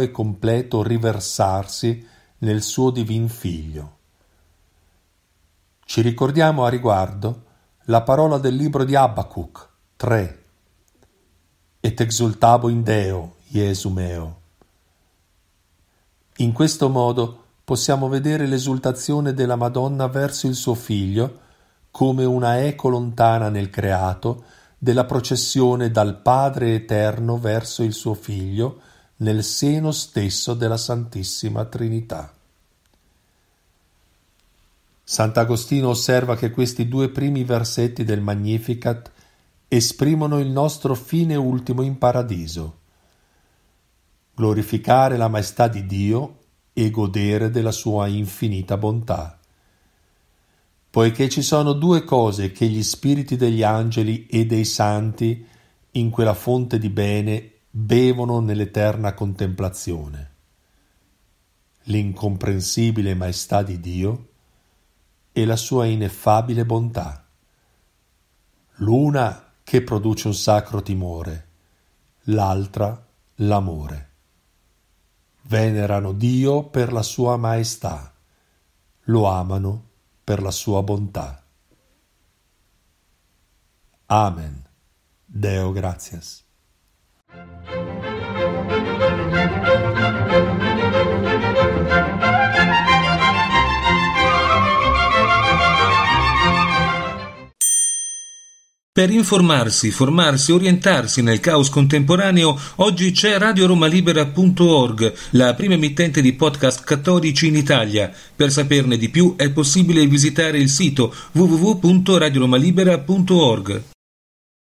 e completo riversarsi nel suo divin Figlio. Ci ricordiamo a riguardo la parola del libro di Abacuc 3 Et exultabo in Deo, Iesu meo. In questo modo possiamo vedere l'esultazione della Madonna verso il suo Figlio come una eco lontana nel creato della processione dal Padre Eterno verso il suo Figlio nel seno stesso della Santissima Trinità. Sant'Agostino osserva che questi due primi versetti del Magnificat esprimono il nostro fine ultimo in paradiso, glorificare la maestà di Dio e godere della sua infinita bontà. Poiché ci sono due cose che gli spiriti degli angeli e dei santi in quella fonte di bene bevono nell'eterna contemplazione. L'incomprensibile maestà di Dio e la sua ineffabile bontà. L'una che produce un sacro timore, l'altra l'amore. Venerano Dio per la sua maestà, lo amano per la sua bontà. Amen. Deo gratias. Per informarsi, formarsi, orientarsi nel caos contemporaneo, oggi c'è radioromalibera.org, la prima emittente di podcast cattolici in Italia. Per saperne di più è possibile visitare il sito www.radioromalibera.org.